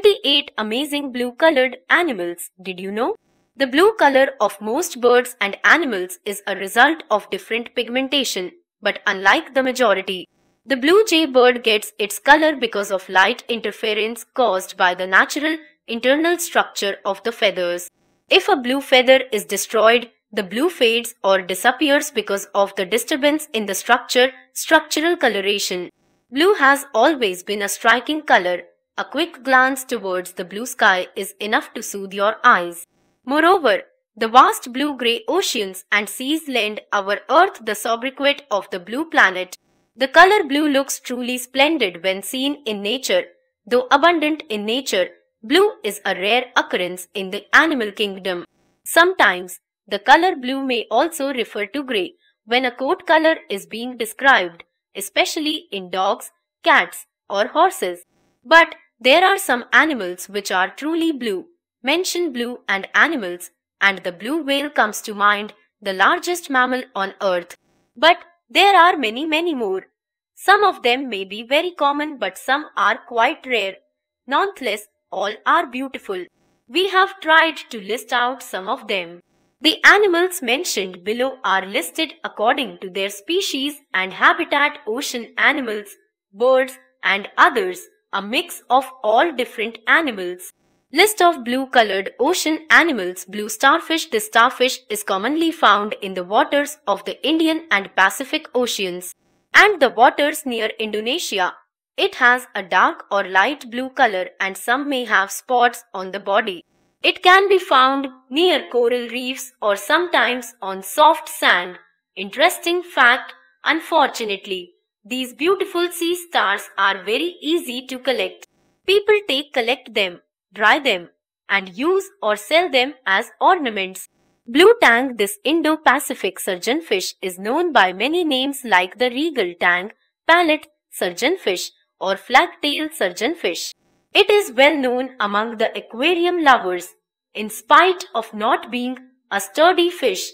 28 amazing blue colored animals. Did you know? The blue color of most birds and animals is a result of different pigmentation, but unlike the majority, the blue jay bird gets its color because of light interference caused by the natural internal structure of the feathers. If a blue feather is destroyed, the blue fades or disappears because of the disturbance in the structure, structural coloration. Blue has always been a striking color a quick glance towards the blue sky is enough to soothe your eyes. Moreover, the vast blue-grey oceans and seas lend our Earth the sobriquet of the blue planet. The color blue looks truly splendid when seen in nature. Though abundant in nature, blue is a rare occurrence in the animal kingdom. Sometimes, the color blue may also refer to grey when a coat color is being described, especially in dogs, cats or horses. But there are some animals which are truly blue. Mention blue and animals, and the blue whale comes to mind, the largest mammal on earth. But there are many, many more. Some of them may be very common, but some are quite rare. Nonetheless, all are beautiful. We have tried to list out some of them. The animals mentioned below are listed according to their species and habitat ocean animals, birds and others a mix of all different animals. List of blue-colored ocean animals Blue starfish This starfish is commonly found in the waters of the Indian and Pacific Oceans and the waters near Indonesia. It has a dark or light blue color and some may have spots on the body. It can be found near coral reefs or sometimes on soft sand. Interesting fact, unfortunately, these beautiful sea stars are very easy to collect. People take collect them, dry them, and use or sell them as ornaments. Blue tang, this Indo-Pacific surgeon fish is known by many names like the regal tang, palette surgeon fish, or flagtail surgeon fish. It is well known among the aquarium lovers. In spite of not being a sturdy fish,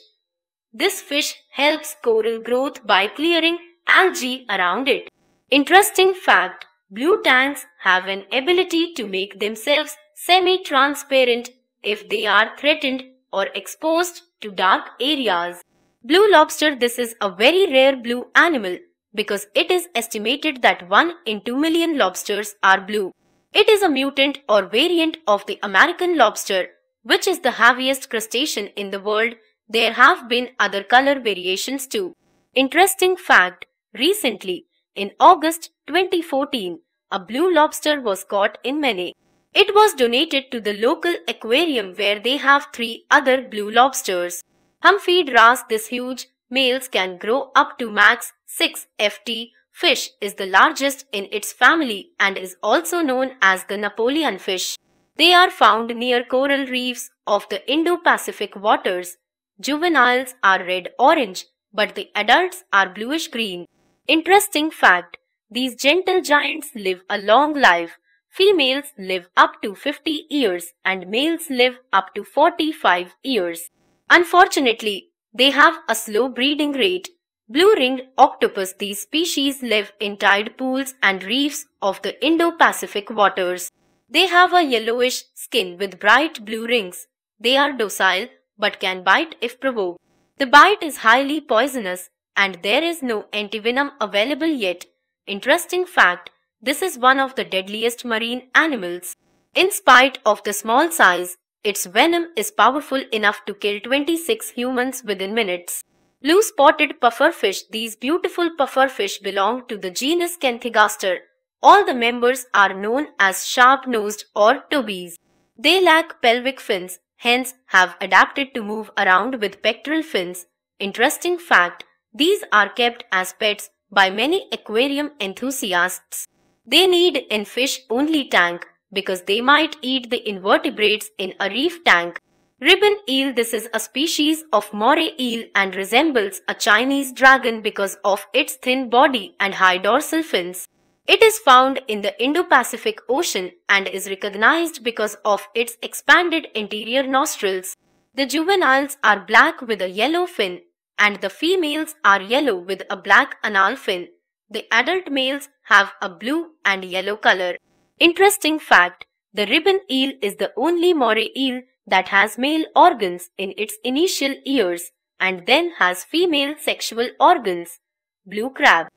this fish helps coral growth by clearing algae around it. Interesting fact, blue tanks have an ability to make themselves semi-transparent if they are threatened or exposed to dark areas. Blue lobster This is a very rare blue animal because it is estimated that 1 in 2 million lobsters are blue. It is a mutant or variant of the American lobster, which is the heaviest crustacean in the world. There have been other color variations too. Interesting fact, Recently, in August 2014, a blue lobster was caught in Malay. It was donated to the local aquarium where they have three other blue lobsters. Humphrey ras this huge males can grow up to max 6 ft. Fish is the largest in its family and is also known as the Napoleon fish. They are found near coral reefs of the Indo-Pacific waters. Juveniles are red-orange, but the adults are bluish-green. Interesting fact, these gentle giants live a long life. Females live up to 50 years and males live up to 45 years. Unfortunately, they have a slow breeding rate. Blue-ringed octopus these species live in tide pools and reefs of the Indo-Pacific waters. They have a yellowish skin with bright blue rings. They are docile but can bite if provoked. The bite is highly poisonous and there is no antivenom available yet. Interesting fact, this is one of the deadliest marine animals. In spite of the small size, its venom is powerful enough to kill 26 humans within minutes. Blue spotted pufferfish These beautiful pufferfish belong to the genus Canthigaster. All the members are known as sharp-nosed or tobies. They lack pelvic fins, hence have adapted to move around with pectoral fins. Interesting fact, these are kept as pets by many aquarium enthusiasts. They need in fish only tank because they might eat the invertebrates in a reef tank. Ribbon eel This is a species of moray eel and resembles a Chinese dragon because of its thin body and high dorsal fins. It is found in the Indo-Pacific Ocean and is recognized because of its expanded interior nostrils. The juveniles are black with a yellow fin and the females are yellow with a black anal fin. The adult males have a blue and yellow color. Interesting fact, the ribbon eel is the only moray eel that has male organs in its initial years and then has female sexual organs. Blue crab.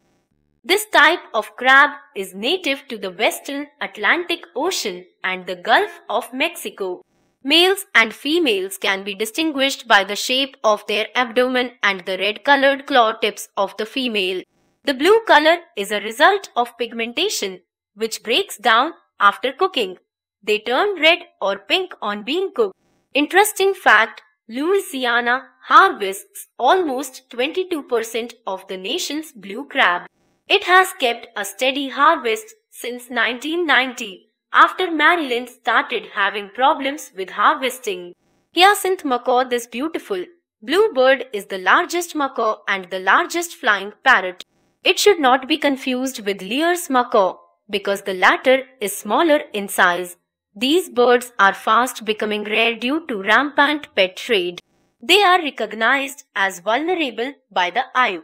This type of crab is native to the western Atlantic Ocean and the Gulf of Mexico. Males and females can be distinguished by the shape of their abdomen and the red-colored claw tips of the female. The blue color is a result of pigmentation, which breaks down after cooking. They turn red or pink on being cooked. Interesting fact, Louisiana harvests almost 22% of the nation's blue crab. It has kept a steady harvest since 1990 after Marilyn started having problems with harvesting. Hyacinth macaw This beautiful blue bird is the largest macaw and the largest flying parrot. It should not be confused with Lear's macaw because the latter is smaller in size. These birds are fast becoming rare due to rampant pet trade. They are recognized as vulnerable by the IUCN.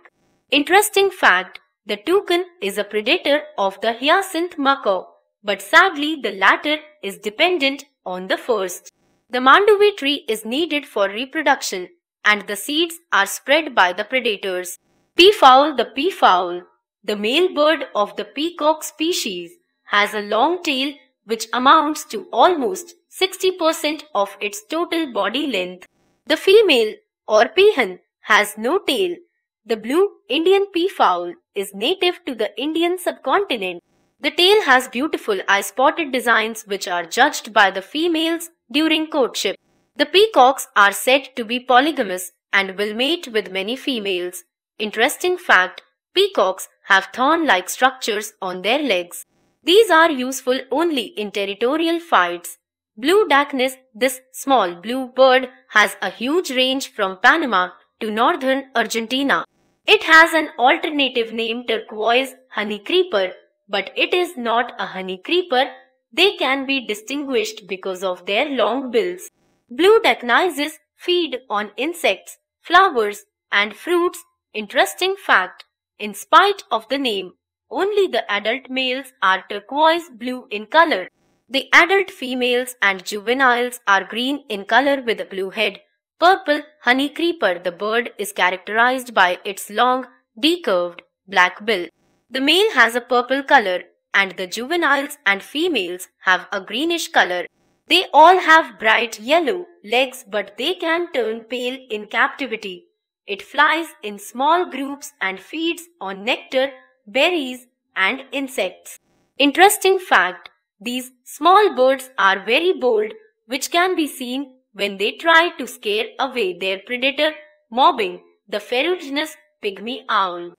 Interesting fact, the toucan is a predator of the hyacinth macaw. But sadly, the latter is dependent on the first. The manduvi tree is needed for reproduction and the seeds are spread by the predators. Peafowl The peafowl, the male bird of the peacock species, has a long tail which amounts to almost 60% of its total body length. The female or peahen has no tail. The blue Indian peafowl is native to the Indian subcontinent. The tail has beautiful eye-spotted designs which are judged by the females during courtship. The peacocks are said to be polygamous and will mate with many females. Interesting fact, peacocks have thorn-like structures on their legs. These are useful only in territorial fights. Blue darkness, this small blue bird has a huge range from Panama to northern Argentina. It has an alternative name turquoise honey creeper but it is not a honey creeper. They can be distinguished because of their long bills. Blue tachinises feed on insects, flowers, and fruits. Interesting fact. In spite of the name, only the adult males are turquoise blue in color. The adult females and juveniles are green in color with a blue head. Purple honey creeper, the bird is characterized by its long, decurved black bill. The male has a purple color and the juveniles and females have a greenish color. They all have bright yellow legs but they can turn pale in captivity. It flies in small groups and feeds on nectar, berries and insects. Interesting fact, these small birds are very bold which can be seen when they try to scare away their predator, mobbing the ferruginous pygmy owl.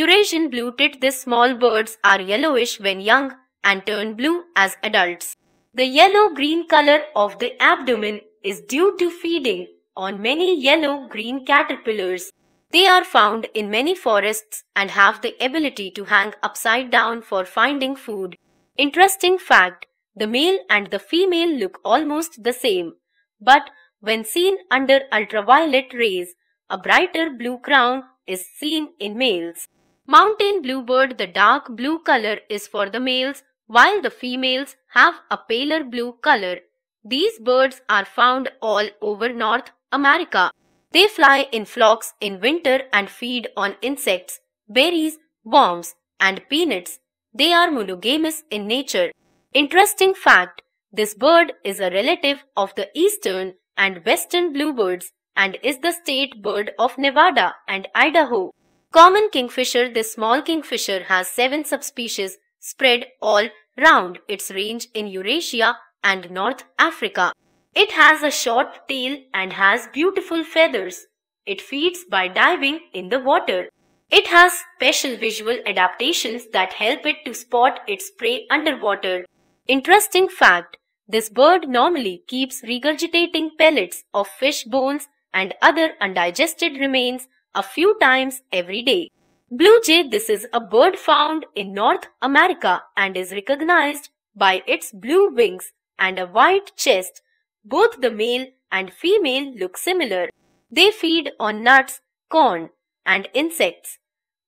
Eurasian blue-tit These small birds are yellowish when young and turn blue as adults. The yellow-green color of the abdomen is due to feeding on many yellow-green caterpillars. They are found in many forests and have the ability to hang upside down for finding food. Interesting fact, the male and the female look almost the same, but when seen under ultraviolet rays, a brighter blue crown is seen in males. Mountain bluebird the dark blue color is for the males while the females have a paler blue color. These birds are found all over North America. They fly in flocks in winter and feed on insects, berries, worms, and peanuts. They are monogamous in nature. Interesting fact, this bird is a relative of the eastern and western bluebirds and is the state bird of Nevada and Idaho. Common kingfisher This small kingfisher has seven subspecies spread all round its range in Eurasia and North Africa. It has a short tail and has beautiful feathers. It feeds by diving in the water. It has special visual adaptations that help it to spot its prey underwater. Interesting fact, this bird normally keeps regurgitating pellets of fish bones and other undigested remains a few times every day. Blue jay this is a bird found in North America and is recognized by its blue wings and a white chest. Both the male and female look similar. They feed on nuts, corn and insects.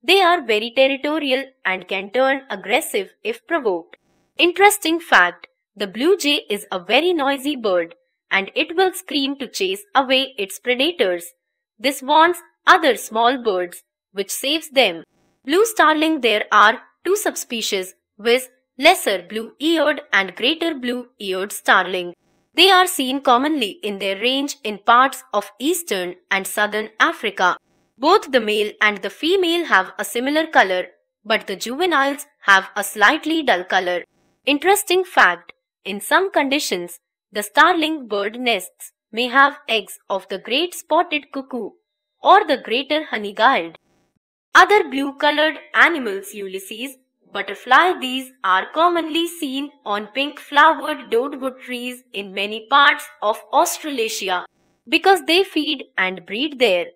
They are very territorial and can turn aggressive if provoked. Interesting fact, the blue jay is a very noisy bird and it will scream to chase away its predators. This warns other small birds, which saves them. Blue starling there are two subspecies with lesser blue-eared and greater blue-eared starling. They are seen commonly in their range in parts of eastern and southern Africa. Both the male and the female have a similar color, but the juveniles have a slightly dull color. Interesting fact, in some conditions, the starling bird nests may have eggs of the great spotted cuckoo or the greater honey guild. Other blue-colored animals Ulysses, butterfly these are commonly seen on pink-flowered dogwood trees in many parts of Australasia because they feed and breed there.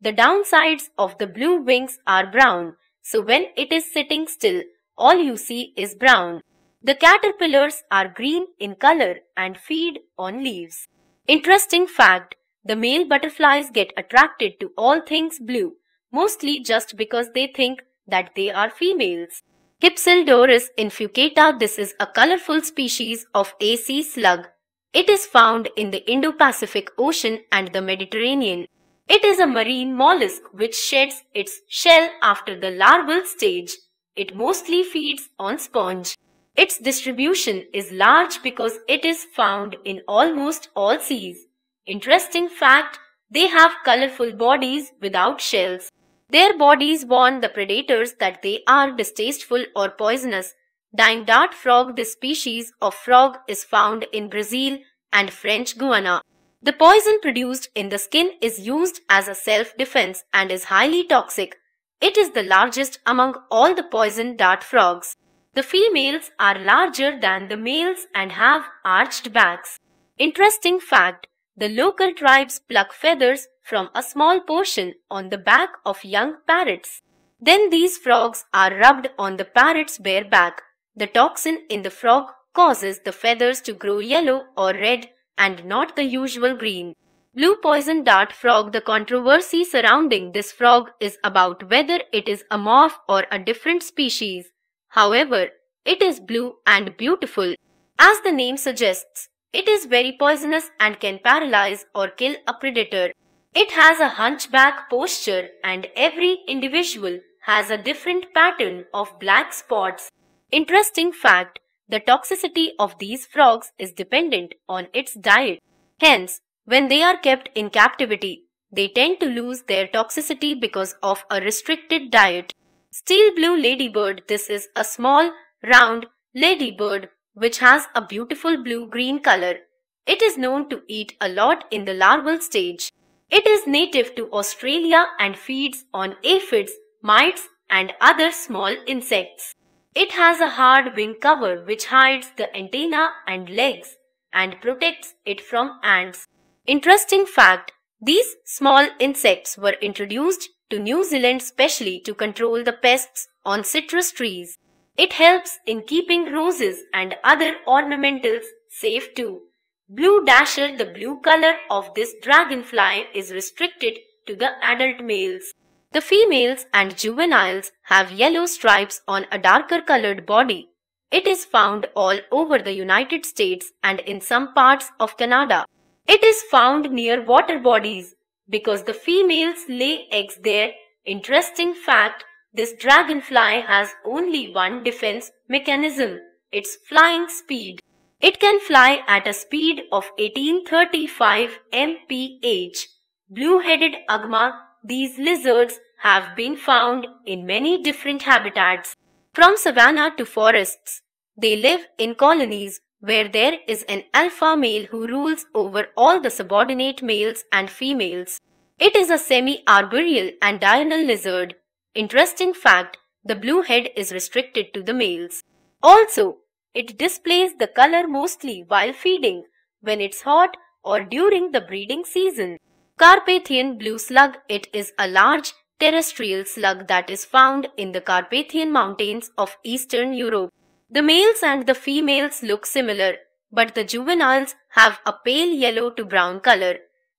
The downsides of the blue wings are brown, so when it is sitting still, all you see is brown. The caterpillars are green in color and feed on leaves. Interesting fact, the male butterflies get attracted to all things blue, mostly just because they think that they are females. Hypsilodorus infucata This is a colorful species of a sea slug. It is found in the Indo-Pacific Ocean and the Mediterranean. It is a marine mollusk which sheds its shell after the larval stage. It mostly feeds on sponge. Its distribution is large because it is found in almost all seas. Interesting fact, they have colorful bodies without shells. Their bodies warn the predators that they are distasteful or poisonous. Dying dart frog, this species of frog is found in Brazil and French Guiana. The poison produced in the skin is used as a self-defense and is highly toxic. It is the largest among all the poison dart frogs. The females are larger than the males and have arched backs. Interesting fact, the local tribes pluck feathers from a small portion on the back of young parrots. Then these frogs are rubbed on the parrot's bare back. The toxin in the frog causes the feathers to grow yellow or red and not the usual green. Blue poison dart frog The controversy surrounding this frog is about whether it is a morph or a different species. However, it is blue and beautiful. As the name suggests, it is very poisonous and can paralyze or kill a predator. It has a hunchback posture and every individual has a different pattern of black spots. Interesting fact, the toxicity of these frogs is dependent on its diet. Hence, when they are kept in captivity, they tend to lose their toxicity because of a restricted diet. Steel blue ladybird This is a small, round ladybird which has a beautiful blue-green color. It is known to eat a lot in the larval stage. It is native to Australia and feeds on aphids, mites and other small insects. It has a hard wing cover which hides the antenna and legs and protects it from ants. Interesting fact, these small insects were introduced to New Zealand specially to control the pests on citrus trees. It helps in keeping roses and other ornamentals safe too. Blue dasher, the blue color of this dragonfly, is restricted to the adult males. The females and juveniles have yellow stripes on a darker colored body. It is found all over the United States and in some parts of Canada. It is found near water bodies because the females lay eggs there. Interesting fact this dragonfly has only one defense mechanism, its flying speed. It can fly at a speed of 1835 mph. Blue-headed agma, these lizards have been found in many different habitats, from savanna to forests. They live in colonies where there is an alpha male who rules over all the subordinate males and females. It is a semi-arboreal and diurnal lizard. Interesting fact, the blue head is restricted to the males. Also, it displays the color mostly while feeding, when it's hot or during the breeding season. Carpathian blue slug, it is a large terrestrial slug that is found in the Carpathian mountains of eastern Europe. The males and the females look similar, but the juveniles have a pale yellow to brown color.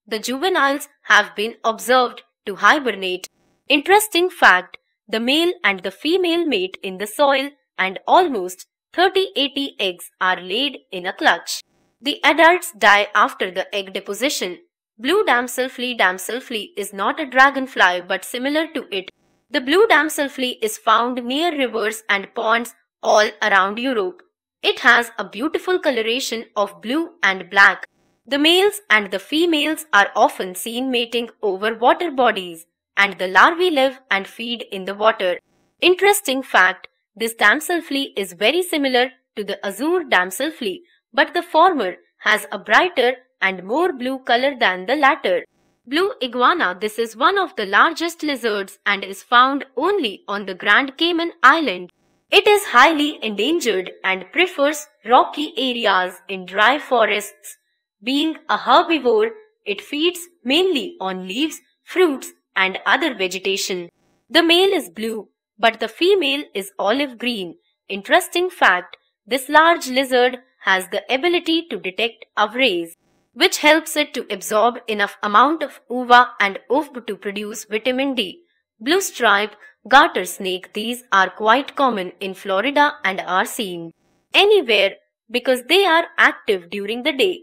The juveniles have been observed to hibernate. Interesting fact, the male and the female mate in the soil and almost 30-80 eggs are laid in a clutch. The adults die after the egg deposition. Blue damselfly damselfly is not a dragonfly but similar to it. The blue damselfly is found near rivers and ponds all around Europe. It has a beautiful coloration of blue and black. The males and the females are often seen mating over water bodies and the larvae live and feed in the water. Interesting fact, this damsel flea is very similar to the azure damsel flea, but the former has a brighter and more blue color than the latter. Blue iguana This is one of the largest lizards and is found only on the Grand Cayman Island. It is highly endangered and prefers rocky areas in dry forests. Being a herbivore, it feeds mainly on leaves, fruits and other vegetation. The male is blue, but the female is olive green. Interesting fact, this large lizard has the ability to detect UV which helps it to absorb enough amount of UVA and UVB to produce vitamin D. Blue stripe, garter snake these are quite common in Florida and are seen anywhere because they are active during the day.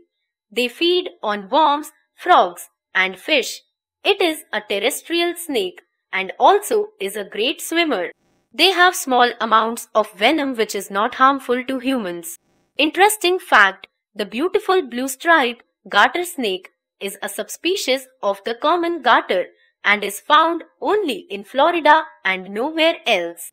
They feed on worms, frogs and fish. It is a terrestrial snake and also is a great swimmer. They have small amounts of venom which is not harmful to humans. Interesting fact, the beautiful blue stripe garter snake is a subspecies of the common garter and is found only in Florida and nowhere else.